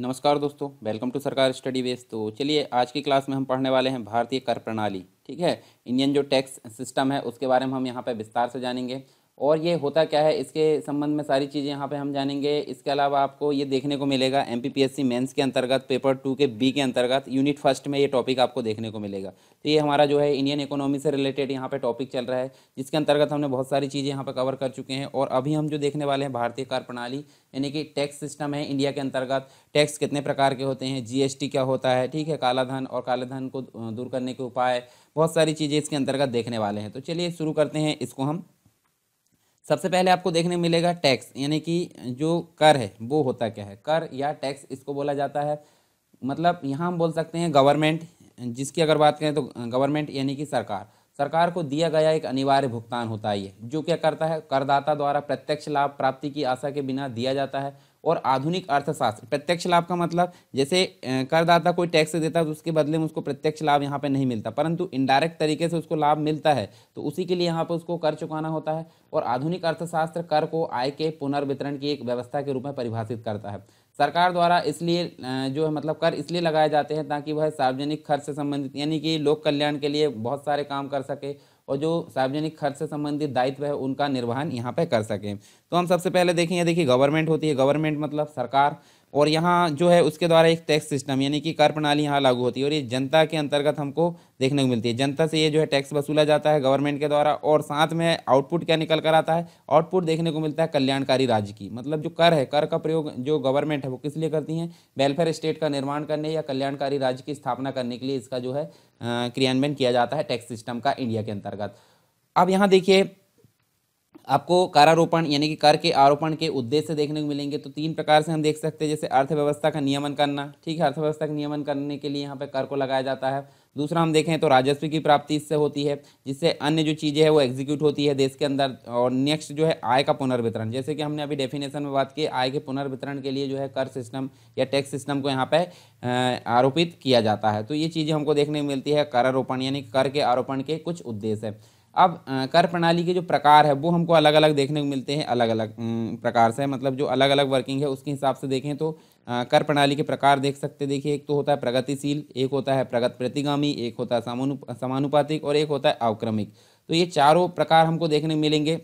नमस्कार दोस्तों welcome to सरकार स्टडी वेस तो चलिए आज की क्लास में हम पढ़ने वाले हैं भारतीय कर प्रणाली ठीक है इंडियन जो टैक्स सिस्टम है उसके बारे में हम यहाँ पर विस्तार से जानेंगे और ये होता क्या है इसके संबंध में सारी चीज़ें यहाँ पे हम जानेंगे इसके अलावा आपको ये देखने को मिलेगा एम पी पी मेंस के अंतर्गत पेपर टू के बी के अंतर्गत यूनिट फर्स्ट में ये टॉपिक आपको देखने को मिलेगा तो ये हमारा जो है इंडियन इकोनॉमी से रिलेटेड यहाँ पे टॉपिक चल रहा है जिसके अंतर्गत हमने बहुत सारी चीज़ें यहाँ पर कवर कर चुके हैं और अभी हम जो देखने वाले हैं भारतीय कर प्रणाली यानी कि टैक्स सिस्टम है इंडिया के अंतर्गत टैक्स कितने प्रकार के होते हैं जी क्या होता है ठीक है कालाधन और कालाधन को दूर करने के उपाय बहुत सारी चीज़ें इसके अंतर्गत देखने वाले हैं तो चलिए शुरू करते हैं इसको हम सबसे पहले आपको देखने मिलेगा टैक्स यानी कि जो कर है वो होता क्या है कर या टैक्स इसको बोला जाता है मतलब यहाँ हम बोल सकते हैं गवर्नमेंट जिसकी अगर बात करें तो गवर्नमेंट यानी कि सरकार सरकार को दिया गया एक अनिवार्य भुगतान होता है ये जो क्या करता है करदाता द्वारा प्रत्यक्ष लाभ प्राप्ति की आशा के बिना दिया जाता है और आधुनिक अर्थशास्त्र प्रत्यक्ष लाभ का मतलब जैसे करदाता कोई टैक्स देता है तो उसके बदले में उसको प्रत्यक्ष लाभ यहाँ पर नहीं मिलता परंतु इनडायरेक्ट तरीके से उसको लाभ मिलता है तो उसी के लिए यहाँ पर उसको कर चुकाना होता है और आधुनिक अर्थशास्त्र कर को आय के पुनर्वितरण की एक व्यवस्था के रूप में परिभाषित करता है सरकार द्वारा इसलिए जो है मतलब कर इसलिए लगाए जाते हैं ताकि वह सार्वजनिक खर्च से संबंधित यानी कि लोक कल्याण के लिए बहुत सारे काम कर सके और जो सार्वजनिक खर्च से संबंधित दायित्व है उनका निर्वहन यहाँ पे कर सकें तो हम सबसे पहले देखेंगे देखिए गवर्नमेंट होती है गवर्नमेंट मतलब सरकार और यहाँ जो है उसके द्वारा एक टैक्स सिस्टम यानी कि कर प्रणाली यहाँ लागू होती है और ये जनता के अंतर्गत हमको देखने को मिलती है जनता से ये जो है टैक्स वसूला जाता है गवर्नमेंट के द्वारा और साथ में आउटपुट क्या निकल कर आता है आउटपुट देखने को मिलता है कल्याणकारी राज्य की मतलब जो कर है कर का प्रयोग जो गवर्नमेंट है वो किस लिए करती हैं वेलफेयर स्टेट का निर्माण करने या कल्याणकारी राज्य की स्थापना करने के लिए इसका जो है क्रियान्वयन किया जाता है टैक्स सिस्टम का इंडिया के अंतर्गत अब यहाँ देखिए आपको कारारोपण यानी कि कर के आरोपण के उद्देश्य देखने को मिलेंगे तो तीन प्रकार से हम देख सकते हैं जैसे अर्थव्यवस्था का नियमन करना ठीक है अर्थव्यवस्था का नियमन करने के लिए यहाँ पर कर को लगाया जाता है दूसरा हम देखें तो राजस्व की प्राप्ति इससे होती है जिससे अन्य जो चीज़ें हैं वो एग्जीक्यूट होती है देश के अंदर और नेक्स्ट जो है आय का पुनर्वितरण जैसे कि हमने अभी डेफिनेशन में बात की आय के पुनर्वितरण के लिए जो है कर सिस्टम या टैक्स सिस्टम को यहाँ पे आरोपित किया जाता है तो ये चीज़ें हमको देखने को मिलती है करारोपण यानी कर के आरोपण के कुछ उद्देश्य है अब कर प्रणाली के जो प्रकार है वो हमको अलग अलग देखने को मिलते हैं अलग अलग प्रकार से मतलब जो अलग अलग वर्किंग है उसके हिसाब से देखें तो कर प्रणाली के प्रकार देख सकते देखिए एक तो होता है प्रगतिशील एक होता है प्रगत प्रतिगामी एक होता है समानु समानुपातिक और एक होता है अवक्रमिक तो ये चारों प्रकार हमको देखने मिलेंगे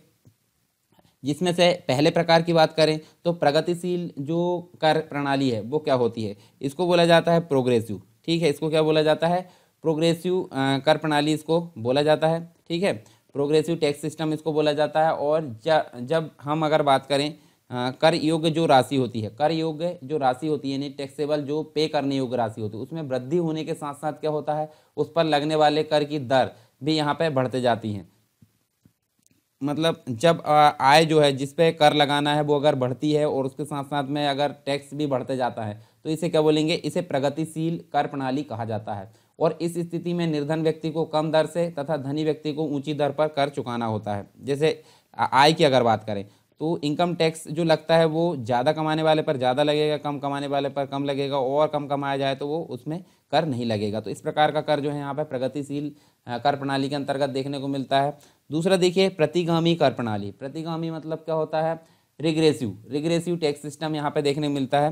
जिसमें से पहले प्रकार की बात करें तो प्रगतिशील जो कर प्रणाली है वो क्या होती है इसको बोला जाता है प्रोग्रेसिव ठीक है इसको क्या बोला जाता है प्रोग्रेसिव कर प्रणाली इसको बोला जाता है ठीक है प्रोग्रेसिव टैक्स सिस्टम इसको बोला जाता है और जब हम अगर बात करें कर योग्य जो राशि होती है कर योग्य जो राशि होती है यानी टैक्सेबल जो पे करने योग्य राशि होती है उसमें वृद्धि होने के साथ साथ क्या होता है उस पर लगने वाले कर की दर भी यहाँ पे बढ़ते जाती है मतलब जब आय जो है जिस पे कर लगाना है वो अगर बढ़ती है और उसके साथ साथ में अगर टैक्स भी बढ़ते जाता है तो इसे क्या बोलेंगे इसे प्रगतिशील कर प्रणाली कहा जाता है और इस स्थिति में निर्धन व्यक्ति को कम दर से तथा धनी व्यक्ति को ऊंची दर पर कर चुकाना होता है जैसे आय की अगर बात करें तो इनकम टैक्स जो लगता है वो ज़्यादा कमाने वाले पर ज़्यादा लगेगा कम कमाने वाले पर कम लगेगा और कम कमाया जाए तो वो उसमें कर नहीं लगेगा तो इस प्रकार का कर जो है यहाँ पर प्रगतिशील कर प्रणाली के अंतर्गत देखने को मिलता है दूसरा देखिए प्रतिगामी कर प्रणाली प्रतिगामी मतलब क्या होता है रिग्रेसिव रिग्रेसिव टैक्स सिस्टम यहाँ पे देखने को मिलता है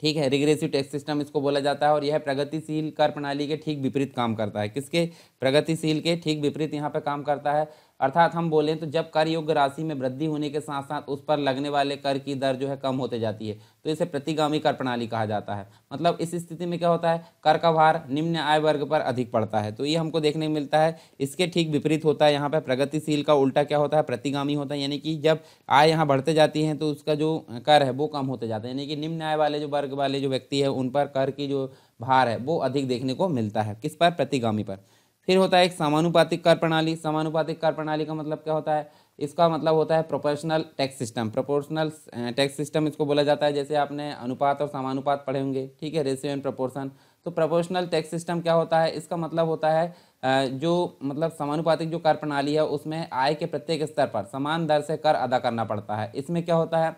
ठीक है रिग्रेसिव टैक्स सिस्टम इसको बोला जाता है और यह प्रगतिशील कर प्रणाली के ठीक विपरीत काम करता है किसके प्रगतिशील के ठीक विपरीत यहाँ पर काम करता है अर्थात हम बोलें तो जब कर योग्य राशि में वृद्धि होने के साथ साथ उस पर लगने वाले कर की दर जो है कम होते जाती है तो इसे प्रतिगामी कर प्रणाली कहा जाता है मतलब इस स्थिति में क्या होता है कर का भार निम्न आय वर्ग पर अधिक पड़ता है तो ये हमको देखने में मिलता है इसके ठीक विपरीत होता है यहाँ पर प्रगतिशील का उल्टा क्या होता है प्रतिगामी होता है यानी कि जब आय यहाँ बढ़ते जाती है तो उसका जो कर है वो कम होते जाता है यानी कि निम्न आय वाले जो वर्ग वाले जो व्यक्ति है उन पर कर की जो भार है वो अधिक देखने को मिलता है किस पर प्रतिगामी पर फिर होता है एक समानुपातिक कर प्रणाली समानुपातिक कर प्रणाली का मतलब क्या होता है इसका मतलब होता है proportional tax system proportional tax system इसको बोला जाता है जैसे आपने अनुपात और समानुपात पढ़े होंगे ठीक है रेशियो एंड प्रोपोर्शन तो प्रोपोर्शनल टैक्स सिस्टम क्या होता है इसका मतलब होता है eh, जो मतलब समानुपातिक जो कर प्रणाली है उसमें आय के प्रत्येक स्तर पर समान दर से कर अदा करना पड़ता है इसमें क्या होता है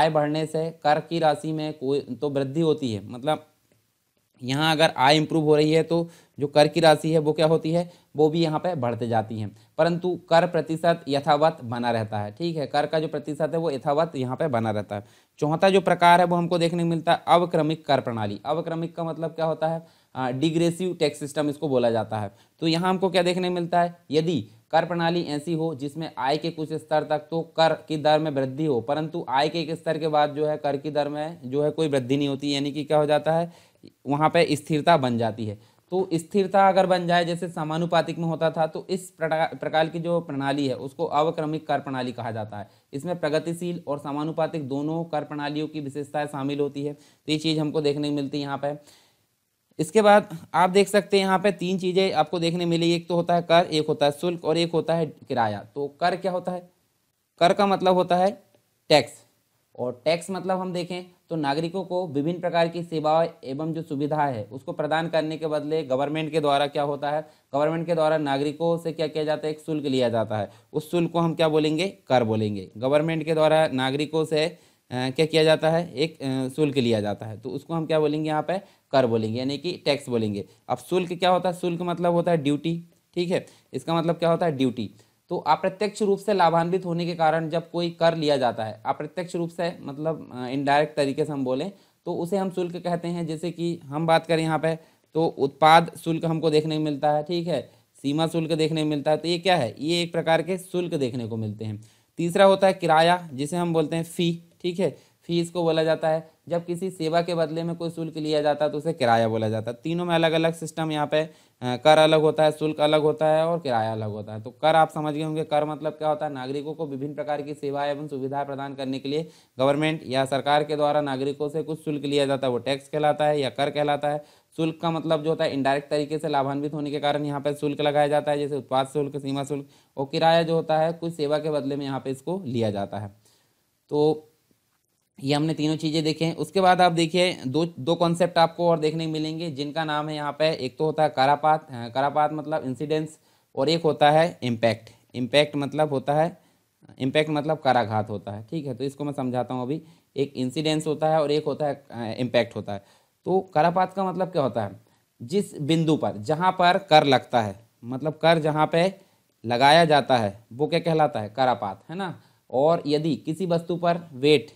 आय बढ़ने से कर की राशि में कोई तो वृद्धि होती है मतलब यहाँ अगर आय इम्प्रूव हो रही है तो जो कर की राशि है वो क्या होती है वो भी यहाँ पे बढ़ते जाती है परंतु कर प्रतिशत यथावत बना रहता है ठीक है कर का जो प्रतिशत है वो यथावत यहाँ पे बना रहता है चौथा जो प्रकार है वो हमको देखने को मिलता है अवक्रमिक कर प्रणाली अवक्रमिक का मतलब क्या होता है डिग्रेसिव टैक्स सिस्टम इसको बोला जाता है तो यहाँ हमको क्या देखने मिलता है यदि कर प्रणाली ऐसी हो जिसमें आय के कुछ स्तर तक तो कर की दर में वृद्धि हो परंतु आय के एक स्तर के बाद जो है कर की दर में जो है कोई वृद्धि नहीं होती यानी कि क्या हो जाता है वहाँ पे स्थिरता बन जाती है तो स्थिरता अगर बन जाए जैसे समानुपातिक में होता था तो इस प्रकार की जो प्रणाली है उसको अवक्रमिक कर प्रणाली कहा जाता है इसमें प्रगतिशील और समानुपातिक दोनों कर प्रणालियों की विशेषताएं शामिल होती है तो ये चीज़ हमको देखने को मिलती है यहाँ पर इसके बाद आप देख सकते हैं यहाँ पे तीन चीज़ें आपको देखने मिली एक तो होता है कर एक होता है शुल्क और एक होता है किराया तो कर क्या होता है कर का मतलब होता है टैक्स और टैक्स मतलब हम देखें तो नागरिकों को विभिन्न प्रकार की सेवाएं एवं जो सुविधा है उसको प्रदान करने के बदले गवर्नमेंट के द्वारा क्या होता है गवर्नमेंट के द्वारा नागरिकों से क्या किया जाता है एक शुल्क लिया जाता है उस शुल्क को हम क्या बोलेंगे कर बोलेंगे गवर्नमेंट के द्वारा नागरिकों से क्या किया जाता है एक शुल्क लिया जाता है तो उसको हम क्या बोलेंगे यहाँ पर कर बोलेंगे यानी कि टैक्स बोलेंगे अब शुल्क क्या होता है शुल्क मतलब होता है ड्यूटी ठीक है इसका मतलब क्या होता है ड्यूटी तो अप्रत्यक्ष रूप से लाभान्वित होने के कारण जब कोई कर लिया जाता है अप्रत्यक्ष रूप से मतलब इनडायरेक्ट तरीके से हम बोलें तो उसे हम शुल्क कहते हैं जैसे कि हम बात करें यहाँ पे तो उत्पाद शुल्क हमको देखने को मिलता है ठीक है सीमा शुल्क देखने को मिलता है तो ये क्या है ये एक प्रकार के शुल्क देखने को मिलते हैं तीसरा होता है किराया जिसे हम बोलते हैं फ़ी ठीक है फीस को बोला जाता है जब किसी सेवा के बदले में कोई शुल्क लिया जाता है तो उसे किराया बोला जाता है तीनों में अलग अलग सिस्टम यहाँ पे कर अलग होता है शुल्क अलग होता है और किराया अलग होता है तो कर आप समझ गए होंगे कर मतलब क्या होता है नागरिकों को विभिन्न प्रकार की सेवाएं एवं सुविधाएं प्रदान करने के लिए गवर्नमेंट या सरकार के द्वारा नागरिकों से कुछ शुल्क लिया जाता है वो टैक्स कहलाता है या कर कहलाता है शुल्क का मतलब जो होता है इंडायरेक्ट तरीके से लाभान्वित होने के कारण यहाँ पर शुल्क लगाया जाता है जैसे उत्पाद शुल्क सीमा शुल्क और किराया जो होता है कुछ सेवा के बदले में यहाँ पर इसको लिया जाता है तो ये हमने तीनों चीज़ें देखे हैं उसके बाद आप देखिए दो दो कॉन्सेप्ट आपको और देखने मिलेंगे जिनका नाम है यहाँ पे एक तो होता है करापात हाँ, करापात मतलब इंसिडेंस और एक होता है इम्पैक्ट इम्पैक्ट मतलब होता है इम्पैक्ट मतलब काराघात होता है ठीक है तो इसको मैं समझाता हूँ अभी एक इंसिडेंस होता है और एक होता है इम्पैक्ट हाँ, होता है तो करापात का मतलब क्या होता है जिस बिंदु पर जहाँ पर कर लगता है मतलब कर जहाँ पे लगाया जाता है वो क्या कहलाता है करापात है ना और यदि किसी वस्तु पर वेट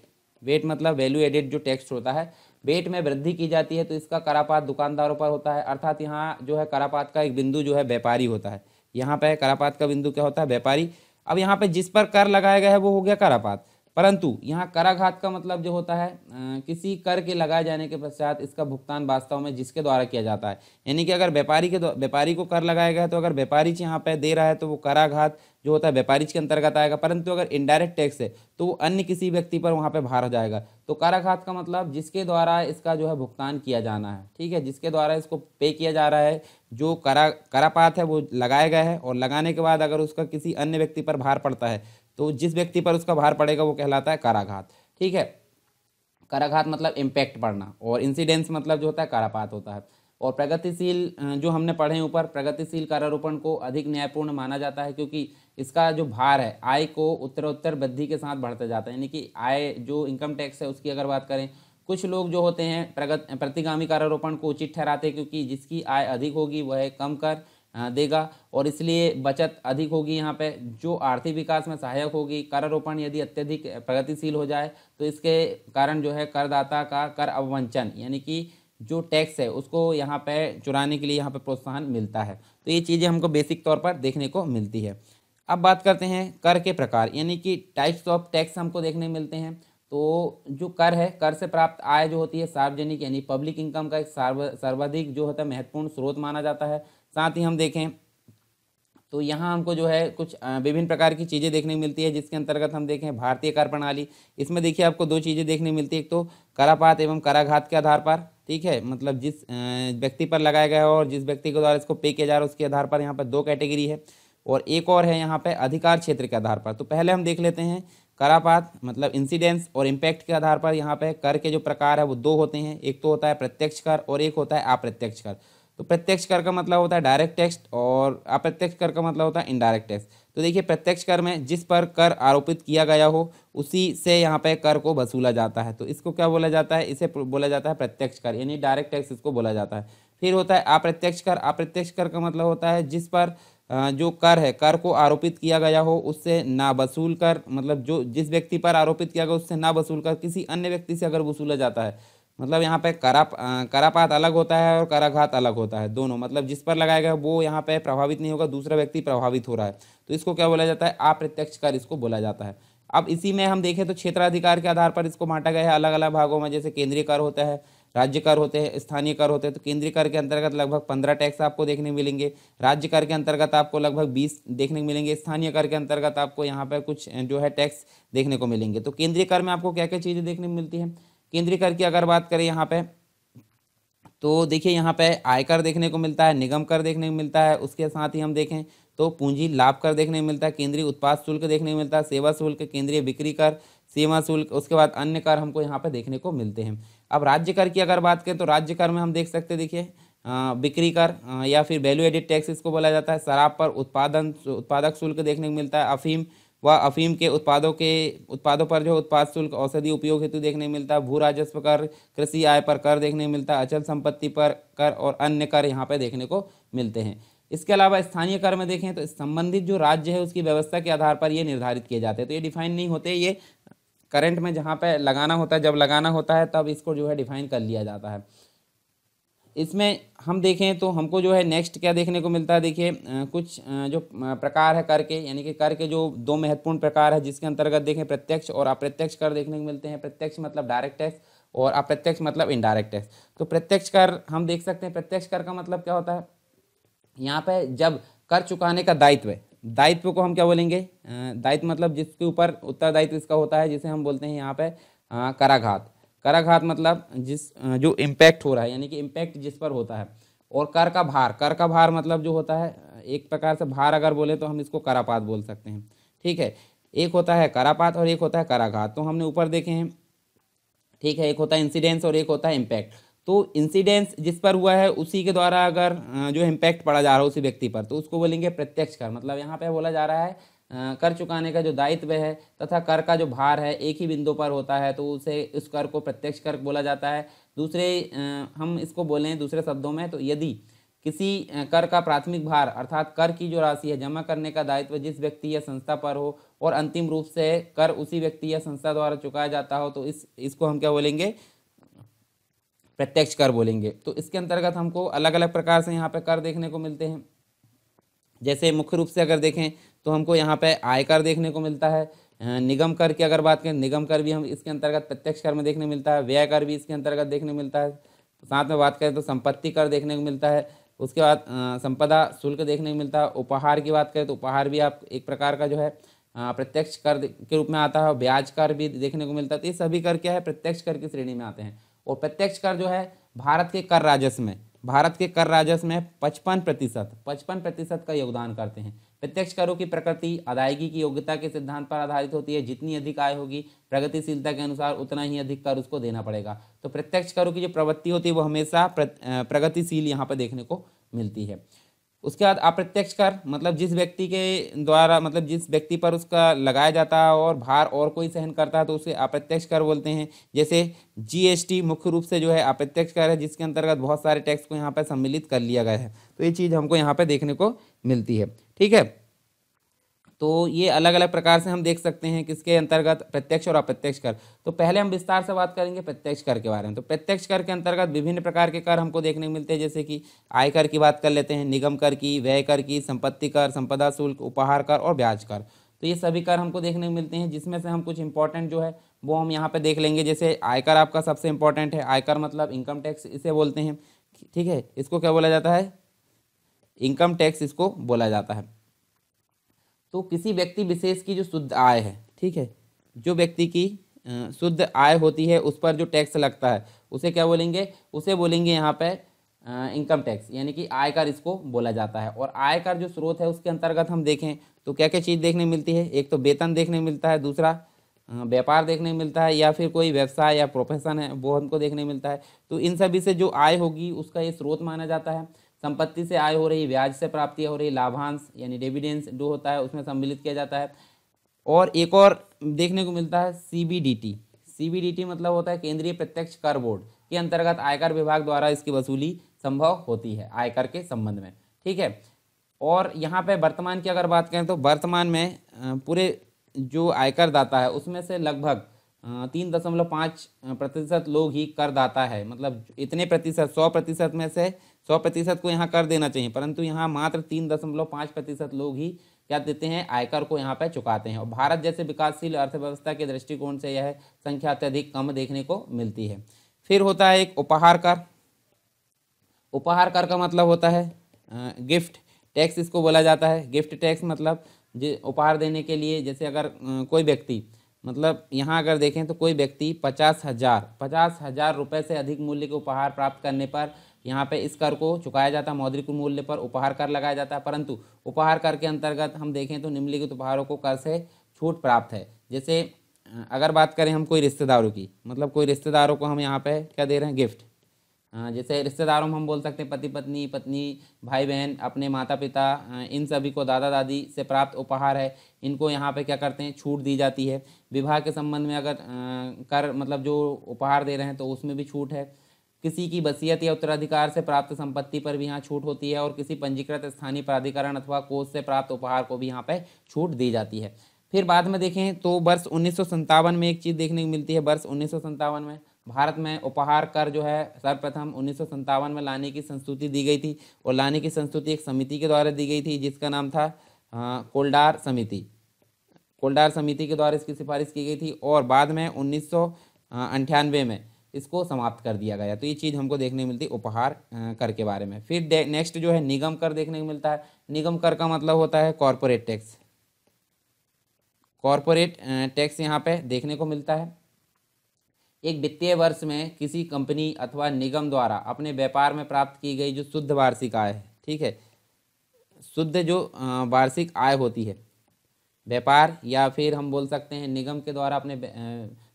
वेट मतलब वैल्यू एडेड जो टैक्स होता है वेट में वृद्धि की जाती है तो इसका करापात दुकानदारों पर होता है अर्थात यहाँ जो है करापात का एक बिंदु जो है व्यापारी होता है यहाँ पर करापात का बिंदु क्या होता है व्यापारी अब यहाँ पर जिस पर कर लगाया गया है वो हो गया करापात परंतु यहाँ कराघात का मतलब जो होता है आ, किसी कर के लगाए जाने के पश्चात इसका भुगतान वास्तव में जिसके द्वारा किया जाता है यानी कि अगर व्यापारी के व्यापारी को कर लगाया गया तो अगर व्यापारी यहाँ पर दे रहा है तो वो कराघात जो होता है व्यापारी के अंतर्गत आएगा परंतु अगर इनडायरेक्ट टैक्स है तो वो अन्य किसी व्यक्ति पर वहाँ पर भार हो जाएगा तो कराघात का मतलब जिसके द्वारा इसका जो है भुगतान किया जाना है ठीक है जिसके द्वारा इसको पे किया जा रहा है जो करा करापात है वो लगाया गया है और लगाने के बाद अगर उसका किसी अन्य व्यक्ति पर भार पड़ता है तो जिस व्यक्ति पर उसका भार पड़ेगा वो कहलाता है काराघात ठीक है काराघात मतलब इम्पैक्ट पड़ना और इंसिडेंस मतलब जो होता है कारापात होता है और प्रगतिशील जो हमने पढ़े हैं ऊपर प्रगतिशील कारारोपण को अधिक न्यायपूर्ण माना जाता है क्योंकि इसका जो भार है आय को उत्तरोत्तर वृद्धि के साथ बढ़ता जाता है यानी कि आय जो इनकम टैक्स है उसकी अगर बात करें कुछ लोग जो होते हैं प्रगत प्रतिगामी कारारोपण को उचित ठहराते हैं क्योंकि जिसकी आय अधिक होगी वह कम कर देगा और इसलिए बचत अधिक होगी यहाँ पे जो आर्थिक विकास में सहायक होगी कर रोपण यदि अत्यधिक प्रगतिशील हो जाए तो इसके कारण जो है करदाता का कर अवंचन यानी कि जो टैक्स है उसको यहाँ पे चुराने के लिए यहाँ पे प्रोत्साहन मिलता है तो ये चीज़ें हमको बेसिक तौर पर देखने को मिलती है अब बात करते हैं कर के प्रकार यानी कि टाइप्स ऑफ टैक्स हमको देखने मिलते हैं तो जो कर है कर से प्राप्त आय जो होती है सार्वजनिक यानी पब्लिक इनकम का एक सर्वाधिक जो होता है महत्वपूर्ण स्रोत माना जाता है साथ ही हम देखें तो यहाँ हमको जो है कुछ विभिन्न प्रकार की चीज़ें देखने को मिलती है जिसके अंतर्गत हम देखें भारतीय कर प्रणाली इसमें देखिए आपको दो चीज़ें देखने मिलती है एक तो करापात एवं कराघात के आधार पर ठीक है मतलब जिस व्यक्ति पर लगाया गया है और जिस व्यक्ति के द्वारा इसको पे किया जा रहा है उसके आधार पर यहाँ पर दो कैटेगरी है और एक और है यहाँ पे अधिकार क्षेत्र के आधार पर तो पहले हम देख लेते हैं करापात मतलब इंसिडेंस और इम्पैक्ट के आधार पर यहाँ पे कर के जो प्रकार है वो दो होते हैं एक तो होता है प्रत्यक्ष कर और एक होता है अप्रत्यक्ष कर तो प्रत्यक्ष कर का मतलब होता है डायरेक्ट टैक्स और अप्रत्यक्ष कर का मतलब होता है इनडायरेक्ट टैक्स तो देखिए प्रत्यक्ष कर में जिस पर कर आरोपित किया गया हो उसी से यहाँ पे कर को वसूला जाता है तो इसको क्या बोला जाता है इसे बोला जाता है प्रत्यक्ष कर यानी डायरेक्ट टैक्स इसको बोला जाता है फिर होता है अप्रत्यक्ष कर अप्रत्यक्ष कर का मतलब होता है जिस पर जो कर है कर को आरोपित किया गया हो उससे ना वसूल कर मतलब जो जिस व्यक्ति पर आरोपित किया गया उससे ना वसूल कर किसी अन्य व्यक्ति से अगर वसूला जाता है मतलब यहाँ पे करा करापात अलग होता है और कराघात अलग होता है दोनों मतलब जिस पर लगाया गया वो यहाँ पे प्रभावित नहीं होगा दूसरा व्यक्ति प्रभावित हो रहा है तो इसको क्या बोला जाता है अप्रत्यक्ष कर इसको बोला जाता है अब इसी में हम देखें तो क्षेत्राधिकार के आधार पर इसको बांटा गया है अलग अलग भागों में जैसे केंद्रीय कर होता है राज्य कर होते हैं स्थानीय कर होते हैं तो केंद्रीय कर के अंतर्गत लगभग पंद्रह टैक्स आपको देखने को मिलेंगे राज्य कर के अंतर्गत आपको लगभग बीस देखने को मिलेंगे स्थानीय कर के अंतर्गत आपको यहाँ पर कुछ जो है टैक्स देखने को मिलेंगे तो केंद्रीय कर में आपको क्या क्या चीज़ें देखने को मिलती हैं केंद्रीय कर की अगर बात करें यहाँ पे तो देखिए यहाँ पे आयकर देखने को मिलता है निगम कर देखने को मिलता है उसके साथ ही हम देखें तो पूंजी लाभ कर देखने को मिलता है केंद्रीय उत्पाद शुल्क देखने को मिलता है सेवा शुल्क केंद्रीय बिक्री कर सीमा शुल्क उसके बाद अन्य कर हमको यहाँ पे देखने को मिलते हैं अब राज्य कर की अगर बात करें तो राज्य कर में हम देख सकते हैं देखिए बिक्री कर या फिर वैल्यू एडिड टैक्स इसको बोला जाता है शराब पर उत्पादन उत्पादक शुल्क देखने को मिलता है अफीम व अफीम के उत्पादों के उत्पादों पर जो उत्पाद शुल्क औषधि उपयोग हेतु देखने मिलता है भू राजस्व कर कृषि आय पर कर देखने मिलता है अचल संपत्ति पर कर और अन्य कर यहाँ पर देखने को मिलते हैं इसके अलावा स्थानीय कर में देखें तो संबंधित जो राज्य है उसकी व्यवस्था के आधार पर ये निर्धारित किए जाते हैं तो ये डिफाइन नहीं होते ये करंट में जहाँ पे लगाना होता है जब लगाना होता है तब इसको जो है डिफाइन कर लिया जाता है इसमें हम देखें तो हमको जो है नेक्स्ट क्या देखने को मिलता है देखिए कुछ जो प्रकार है कर के यानी कि कर के जो दो महत्वपूर्ण प्रकार है जिसके अंतर्गत देखें प्रत्यक्ष और अप्रत्यक्ष कर देखने को मिलते हैं प्रत्यक्ष मतलब डायरेक्ट टैक्स और अप्रत्यक्ष मतलब इनडायरेक्ट टैक्स तो प्रत्यक्ष कर हम देख सकते हैं प्रत्यक्ष कर का मतलब क्या होता है यहाँ पर जब कर चुकाने का दायित्व है दायित्व को हम क्या बोलेंगे दायित्व मतलब जिसके ऊपर उत्तरदायित्व इसका होता है जिसे हम बोलते हैं यहाँ पर कराघात कराघात मतलब जिस जो इम्पैक्ट हो रहा है यानी कि इम्पैक्ट जिस पर होता है और कर का भार कर का भार मतलब जो होता है एक प्रकार से भार अगर बोले तो हम इसको करापात बोल सकते हैं ठीक है एक होता है करापात और एक होता है कराघात तो हमने ऊपर देखे हैं ठीक है एक होता है इंसिडेंस और एक होता है इम्पैक्ट तो इंसिडेंस जिस पर हुआ है उसी के द्वारा अगर जो इम्पैक्ट पड़ा जा रहा है उसी व्यक्ति पर तो उसको बोलेंगे प्रत्यक्ष कर मतलब यहाँ पे बोला जा रहा है कर चुकाने का जो दायित्व है तथा कर का जो भार है एक ही बिंदु पर होता है तो उसे उस कर को प्रत्यक्ष कर बोला जाता है दूसरे हम इसको बोलें दूसरे शब्दों में तो यदि किसी कर का प्राथमिक भार अर्थात कर की जो राशि है जमा करने का दायित्व जिस व्यक्ति या संस्था पर हो और अंतिम रूप से कर उसी व्यक्ति या संस्था द्वारा चुकाया जाता हो तो इस इसको हम क्या बोलेंगे प्रत्यक्ष कर बोलेंगे तो इसके अंतर्गत हमको अलग अलग प्रकार से यहाँ पर कर देखने को मिलते हैं जैसे मुख्य रूप से अगर देखें तो हमको यहाँ पे आयकर देखने को मिलता है निगम कर की अगर बात करें निगम कर भी हम इसके अंतर्गत प्रत्यक्ष कर में देखने मिलता है व्यय कर भी इसके अंतर्गत देखने मिलता है साथ में बात करें तो संपत्ति कर देखने को मिलता है उसके बाद संपदा शुल्क देखने को मिलता है उपहार की बात करें तो उपहार भी आप एक प्रकार का जो है प्रत्यक्ष कर के रूप में आता है ब्याज कर भी देखने को मिलता है तो ये सभी कर क्या है प्रत्यक्ष कर की श्रेणी में आते हैं और प्रत्यक्ष कर जो है भारत के कर राजस्व में भारत के कर राजस्व में पचपन प्रतिशत पचपन प्रतिशत का योगदान करते हैं प्रत्यक्ष करों की प्रकृति अदायगी की योग्यता के सिद्धांत पर आधारित होती है जितनी अधिक आय होगी प्रगतिशीलता के अनुसार उतना ही अधिक कर उसको देना पड़ेगा तो प्रत्यक्ष करों की जो प्रवृत्ति होती है वो हमेशा प्रगतिशील यहाँ पर देखने को मिलती है उसके बाद अप्रत्यक्ष कर मतलब जिस व्यक्ति के द्वारा मतलब जिस व्यक्ति पर उसका लगाया जाता है और भार और कोई सहन करता है तो उसे अप्रत्यक्ष कर बोलते हैं जैसे जीएसटी मुख्य रूप से जो है अप्रत्यक्ष कर है जिसके अंतर्गत बहुत सारे टैक्स को यहाँ पर सम्मिलित कर लिया गया है तो ये चीज़ हमको यहाँ पर देखने को मिलती है ठीक है तो ये अलग अलग प्रकार से हम देख सकते हैं किसके अंतर्गत प्रत्यक्ष और अप्रत्यक्ष कर तो पहले हम विस्तार से बात करेंगे प्रत्यक्ष कर के बारे में तो प्रत्यक्ष कर के अंतर्गत विभिन्न प्रकार के कर हमको देखने को मिलते हैं जैसे कि आयकर की बात कर लेते हैं निगम कर की व्यय कर की संपत्ति कर संपदा शुल्क उपहार कर और ब्याज कर तो ये सभी कर हमको देखने को मिलते हैं जिसमें से हम कुछ इंपॉर्टेंट जो है वो हम यहाँ पर देख लेंगे जैसे आयकर आपका सबसे इंपॉर्टेंट है आयकर मतलब इनकम टैक्स इसे बोलते हैं ठीक है इसको क्या बोला जाता है इनकम टैक्स इसको बोला जाता है तो किसी व्यक्ति विशेष की जो शुद्ध आय है ठीक है जो व्यक्ति की शुद्ध आय होती है उस पर जो टैक्स लगता है उसे क्या बोलेंगे उसे बोलेंगे यहाँ पर इनकम टैक्स यानी कि आयकर इसको बोला जाता है और आयकर जो स्रोत है उसके अंतर्गत हम देखें तो क्या क्या चीज़ देखने मिलती है एक तो वेतन देखने मिलता है दूसरा व्यापार देखने मिलता है या फिर कोई व्यवसाय या प्रोफेशन है वो हमको देखने मिलता है तो इन सभी से जो आय होगी उसका ये स्रोत माना जाता है संपत्ति से आय हो रही ब्याज से प्राप्ति हो रही लाभांश यानी डिविडेंस जो होता है उसमें सम्मिलित किया जाता है और एक और देखने को मिलता है सीबीडीटी सीबीडीटी मतलब होता है केंद्रीय प्रत्यक्ष कर बोर्ड के अंतर्गत आयकर विभाग द्वारा इसकी वसूली संभव होती है आयकर के संबंध में ठीक है और यहाँ पे वर्तमान की अगर बात करें तो वर्तमान में पूरे जो आयकर दाता है उसमें से लगभग तीन दशमलव पाँच प्रतिशत लोग ही कर दाता है मतलब इतने प्रतिशत सौ प्रतिशत में से सौ प्रतिशत को यहाँ कर देना चाहिए परंतु यहाँ मात्र तीन दशमलव पाँच प्रतिशत लोग ही क्या देते हैं आयकर को यहाँ पर चुकाते हैं और भारत जैसे विकासशील अर्थव्यवस्था के दृष्टिकोण से यह संख्या अत्यधिक कम देखने को मिलती है फिर होता है एक उपहार कर उपहार कर का मतलब होता है गिफ्ट टैक्स इसको बोला जाता है गिफ्ट टैक्स मतलब उपहार देने के लिए जैसे अगर कोई व्यक्ति मतलब यहाँ अगर देखें तो कोई व्यक्ति पचास हज़ार पचास हज़ार रुपये से अधिक मूल्य के उपहार प्राप्त करने पर यहाँ पे इस कर को चुकाया जाता है मौद्रिक मूल्य पर उपहार कर लगाया जाता है परंतु उपहार कर के अंतर्गत हम देखें तो निम्नलिखित उपहारों को कर से छूट प्राप्त है जैसे अगर बात करें हम कोई रिश्तेदारों की मतलब कोई रिश्तेदारों को हम यहाँ पर क्या दे रहे हैं गिफ्ट हाँ, जैसे रिश्तेदारों में हम बोल सकते हैं पति पत्नी पत्नी भाई बहन अपने माता पिता हाँ, इन सभी को दादा दादी से प्राप्त उपहार है इनको यहाँ पे क्या करते हैं छूट दी जाती है विवाह के संबंध में अगर हाँ, कर मतलब जो उपहार दे रहे हैं तो उसमें भी छूट है किसी की वसीयत या उत्तराधिकार से प्राप्त संपत्ति पर भी यहाँ छूट होती है और किसी पंजीकृत स्थानीय प्राधिकरण अथवा कोष से प्राप्त उपहार को भी यहाँ पर छूट दी जाती है फिर बाद में देखें तो वर्ष उन्नीस में एक चीज़ देखने को मिलती है वर्ष उन्नीस में भारत में उपहार कर जो है सर्वप्रथम उन्नीस में लाने की संस्तुति दी गई थी और लाने की संस्तुति एक समिति के द्वारा दी गई थी जिसका नाम था कोल्डार समिति कोल्डार समिति के द्वारा इसकी सिफारिश की गई थी और बाद में उन्नीस में इसको समाप्त कर दिया गया तो ये चीज़ हमको देखने को मिलती उपहार कर के बारे में फिर नेक्स्ट जो है निगम कर देखने को मिलता है निगम कर का मतलब होता है कॉरपोरेट टैक्स कॉरपोरेट टैक्स यहाँ पे देखने को मिलता है एक वित्तीय वर्ष में किसी कंपनी अथवा निगम द्वारा अपने व्यापार में प्राप्त की गई जो शुद्ध वार्षिक आय है ठीक है शुद्ध जो वार्षिक आय होती है व्यापार या फिर हम बोल सकते हैं निगम के द्वारा अपने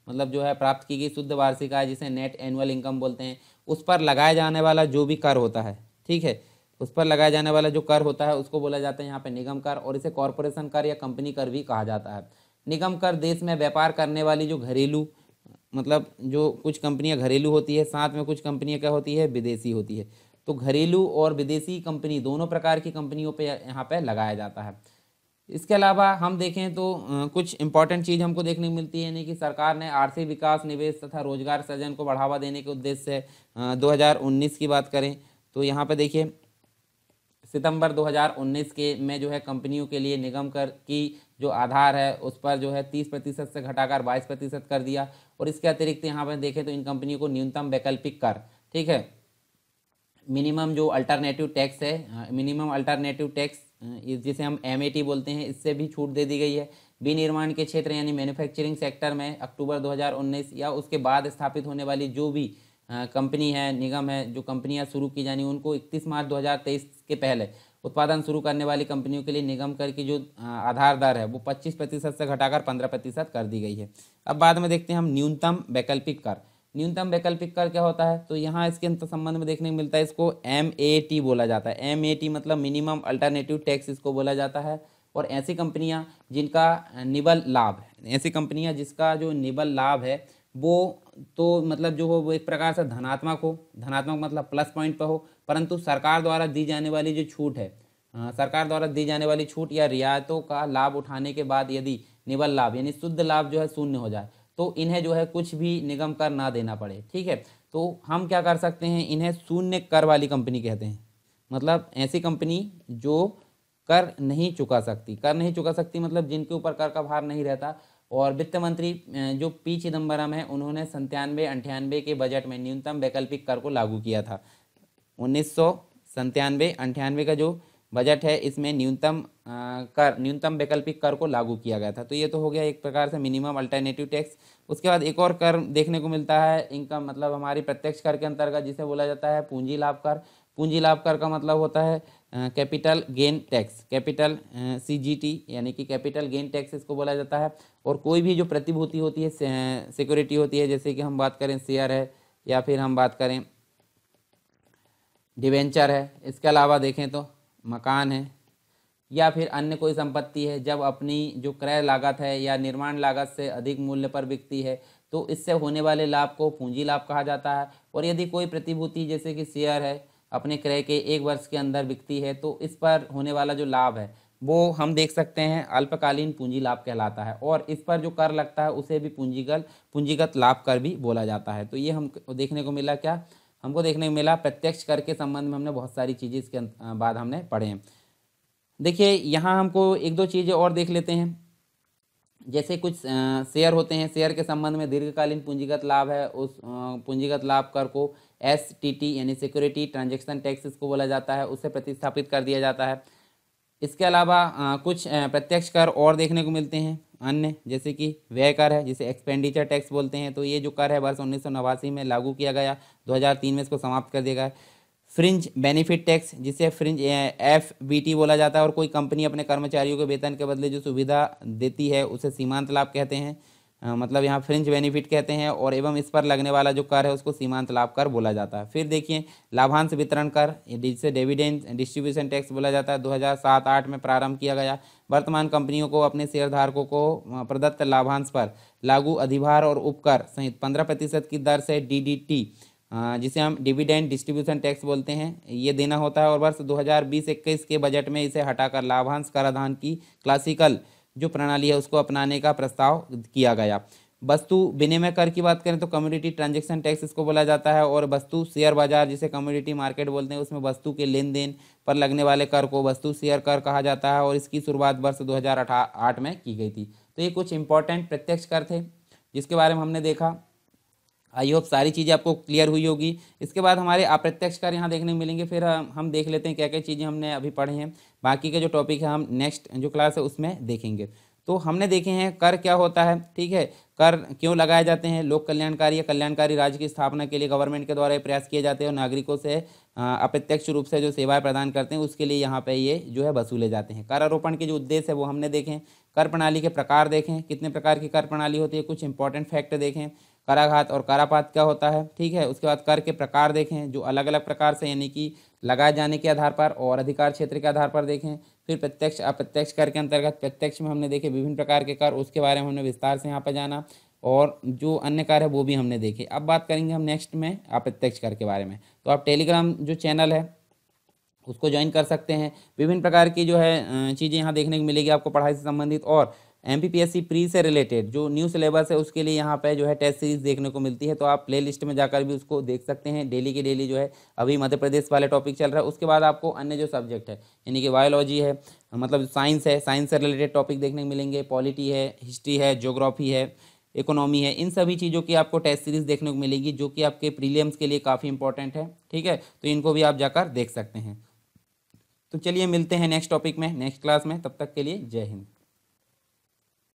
मतलब जो है प्राप्त की गई शुद्ध वार्षिक आय जिसे नेट एनुअल इनकम बोलते हैं उस पर लगाए जाने वाला जो भी कर होता है ठीक है उस पर लगाया जाने वाला जो कर होता है उसको बोला जाता है यहाँ पे निगम कर और इसे कॉरपोरेशन कर या कंपनी कर भी कहा जाता है निगम कर देश में व्यापार करने वाली जो घरेलू मतलब जो कुछ कंपनियां घरेलू होती है साथ में कुछ कंपनियां क्या होती है विदेशी होती है तो घरेलू और विदेशी कंपनी दोनों प्रकार की कंपनियों पे यहाँ पे लगाया जाता है इसके अलावा हम देखें तो कुछ इंपॉर्टेंट चीज़ हमको देखने को मिलती है यानी कि सरकार ने आर्थिक विकास निवेश तथा रोजगार सृजन को बढ़ावा देने के उद्देश्य से दो की बात करें तो यहाँ पर देखिए सितंबर 2019 के में जो है कंपनियों के लिए निगम कर की जो आधार है उस पर जो है 30 प्रतिशत से घटाकर 22 प्रतिशत कर दिया और इसके अतिरिक्त यहाँ पर देखें तो इन कंपनियों को न्यूनतम वैकल्पिक कर ठीक है मिनिमम जो अल्टरनेटिव टैक्स है हाँ, मिनिमम अल्टरनेटिव टैक्स हाँ, जिसे हम एम बोलते हैं इससे भी छूट दे दी गई है विनिर्माण के क्षेत्र यानी मैन्युफैक्चरिंग सेक्टर में अक्टूबर 2019 या उसके बाद स्थापित होने वाली जो भी हाँ, कंपनी है निगम है जो कंपनियां शुरू की जानी उनको 31 मार्च 2023 के पहले उत्पादन शुरू करने वाली कंपनियों के लिए निगम कर की जो आधार दर है वो पच्चीस प्रतिशत से घटाकर पंद्रह प्रतिशत कर दी गई है अब बाद में देखते हैं हम न्यूनतम वैकल्पिक कर न्यूनतम वैकल्पिक कर क्या होता है तो यहाँ इसके संबंध में देखने को मिलता है इसको एम ए टी बोला जाता है एम ए टी मतलब मिनिमम अल्टरनेटिव टैक्स इसको बोला जाता है और ऐसी कंपनियाँ जिनका निबल लाभ है ऐसी कंपनियाँ जिसका जो निबल लाभ है वो तो मतलब जो हो वो एक प्रकार से धनात्मक हो धनात्मक मतलब प्लस पॉइंट पर हो परंतु सरकार द्वारा दी जाने वाली जो छूट है सरकार द्वारा दी जाने वाली छूट या रियायतों का लाभ उठाने के बाद यदि निवल लाभ यानी शुद्ध लाभ जो है शून्य हो जाए तो इन्हें जो है कुछ भी निगम कर ना देना पड़े ठीक है तो हम क्या कर सकते हैं इन्हें शून्य कर वाली कंपनी कहते हैं मतलब ऐसी कंपनी जो कर नहीं चुका सकती कर नहीं चुका सकती मतलब जिनके ऊपर कर का भार नहीं रहता और वित्त मंत्री जो पी चिदम्बरम है उन्होंने संतानवे अंठानवे के बजट में न्यूनतम वैकल्पिक कर को लागू किया था उन्नीस सौ संतानवे अंठानवे का जो बजट है इसमें न्यूनतम कर न्यूनतम वैकल्पिक कर को लागू किया गया था तो ये तो हो गया एक प्रकार से मिनिमम अल्टरनेटिव टैक्स उसके बाद एक और कर देखने को मिलता है इनकम मतलब हमारी प्रत्यक्ष कर के अंतर्गत जिसे बोला जाता है पूंजी लाभ कर पूंजी लाभ कर का मतलब होता है capital gain tax capital CGT यानी कि कैपिटल गेन टैक्स इसको बोला जाता है और कोई भी जो प्रतिभूति होती है सिक्योरिटी होती है जैसे कि हम बात करें शेयर है या फिर हम बात करें डिवेंचर है इसके अलावा देखें तो मकान है या फिर अन्य कोई संपत्ति है जब अपनी जो क्रय लागत है या निर्माण लागत से अधिक मूल्य पर बिकती है तो इससे होने वाले लाभ को पूंजी लाभ कहा जाता है और यदि कोई प्रतिभूति जैसे कि शेयर है अपने क्रय के एक वर्ष के अंदर बिकती है तो इस पर होने वाला जो लाभ है वो हम देख सकते हैं अल्पकालीन पूंजी लाभ कहलाता है और इस पर जो कर लगता है उसे भी पूंजीगत पूंजीगत लाभ कर भी बोला जाता है तो ये हम देखने को मिला क्या हमको देखने को मिला प्रत्यक्ष कर के संबंध में हमने बहुत सारी चीज़ें इसके बाद हमने पढ़े हैं देखिए यहाँ हमको एक दो चीज़ें और देख लेते हैं जैसे कुछ शेयर होते हैं शेयर के संबंध में दीर्घकालीन पूंजीगत लाभ है उस पूंजीगत लाभ कर को एस टी टी यानी सिक्योरिटी ट्रांजेक्शन टैक्स इसको बोला जाता है उसे प्रतिस्थापित कर दिया जाता है इसके अलावा कुछ प्रत्यक्ष कर और देखने को मिलते हैं अन्य जैसे कि व्यय कर है जिसे एक्सपेंडिचर टैक्स बोलते हैं तो ये जो कर है वर्ष उन्नीस में लागू किया गया 2003 में इसको समाप्त कर दिया गया फ्रिंज बेनिफिट टैक्स जिसे फ्रिंज एफ बी टी बोला जाता है और कोई कंपनी अपने कर्मचारियों के वेतन के बदले जो सुविधा देती है उसे सीमांत लाभ कहते हैं मतलब यहाँ फ्रिंज बेनिफिट कहते हैं और एवं इस पर लगने वाला जो कर है उसको सीमांत लाभ कर बोला जाता है फिर देखिए लाभांश वितरण कर जिसे डिविडेंड डिस्ट्रीब्यूशन टैक्स बोला जाता है 2007-8 में प्रारंभ किया गया वर्तमान कंपनियों को अपने शेयरधारकों को प्रदत्त लाभांश पर लागू अधिभार और उपकर सहित पंद्रह प्रतिशत की दर से डी जिसे हम डिविडेंड डिस्ट्रीब्यूशन टैक्स बोलते हैं ये देना होता है और वर्ष दो हज़ार के बजट में इसे हटाकर लाभांश कराधान की क्लासिकल जो प्रणाली है उसको अपनाने का प्रस्ताव किया गया वस्तु विनिमय कर की बात करें तो कम्युनिटी ट्रांजेक्शन टैक्स इसको बोला जाता है और वस्तु शेयर बाजार जिसे कम्युनिटी मार्केट बोलते हैं उसमें वस्तु के लेन देन पर लगने वाले कर को वस्तु शेयर कर कहा जाता है और इसकी शुरुआत वर्ष 2008 में की गई थी तो ये कुछ इंपॉर्टेंट प्रत्यक्ष कर थे जिसके बारे में हमने देखा आई होप सारी चीज़ें आपको क्लियर हुई होगी इसके बाद हमारे अप्रत्यक्ष कर यहाँ देखने मिलेंगे फिर हम देख लेते हैं क्या क्या चीज़ें हमने अभी पढ़े हैं बाकी के जो टॉपिक है हम नेक्स्ट जो क्लास है उसमें देखेंगे तो हमने देखे हैं कर क्या होता है ठीक है कर क्यों लगाए जाते हैं लोक कल्याणकारी या कल्याणकारी राज्य की स्थापना के लिए गवर्नमेंट के द्वारा प्रयास किए जाते हैं और नागरिकों से अप्रत्यक्ष रूप से जो सेवाएं प्रदान करते हैं उसके लिए यहाँ पे ये जो है वसूले जाते हैं कर आरोपण के जो उद्देश्य है वो हमने देखें कर प्रणाली के प्रकार देखें कितने प्रकार की कर प्रणाली होती है कुछ इंपॉर्टेंट फैक्ट देखें कराघात और करापात क्या होता है ठीक है उसके बाद कर के प्रकार देखें जो अलग अलग प्रकार से यानी कि लगाए जाने के आधार पर और अधिकार क्षेत्र के आधार पर देखें फिर प्रत्यक्ष अप्रत्यक्ष कर के अंतर्गत प्रत्यक्ष में हमने देखे विभिन्न प्रकार के कर उसके बारे में हमने विस्तार से यहाँ पर जाना और जो अन्य कार है वो भी हमने देखे अब बात करेंगे हम नेक्स्ट में अप्रत्यक्ष कर के बारे में तो आप टेलीग्राम जो चैनल है उसको ज्वाइन कर सकते हैं विभिन्न प्रकार की जो है चीज़ें यहाँ देखने को मिलेगी आपको पढ़ाई से संबंधित और एम प्री से रिलेटेड जो न्यू सिलेबस है उसके लिए यहाँ पे जो है टेस्ट सीरीज देखने को मिलती है तो आप प्ले लिस्ट में जाकर भी उसको देख सकते हैं डेली के डेली जो है अभी मध्य प्रदेश वाले टॉपिक चल रहा है उसके बाद आपको अन्य जो सब्जेक्ट है यानी कि बायोलॉजी है मतलब साइंस है साइंस से रिलेटेड टॉपिक देखने को मिलेंगे पॉलिटी है हिस्ट्री है जोग्राफी है इकोनॉमी है इन सभी चीज़ों की आपको टेस्ट सीरीज देखने को मिलेगी जो कि आपके प्रीलियम्स के लिए काफ़ी इंपॉर्टेंट है ठीक है तो इनको भी आप जाकर देख सकते हैं तो चलिए मिलते हैं नेक्स्ट टॉपिक में नेक्स्ट क्लास में तब तक के लिए जय हिंद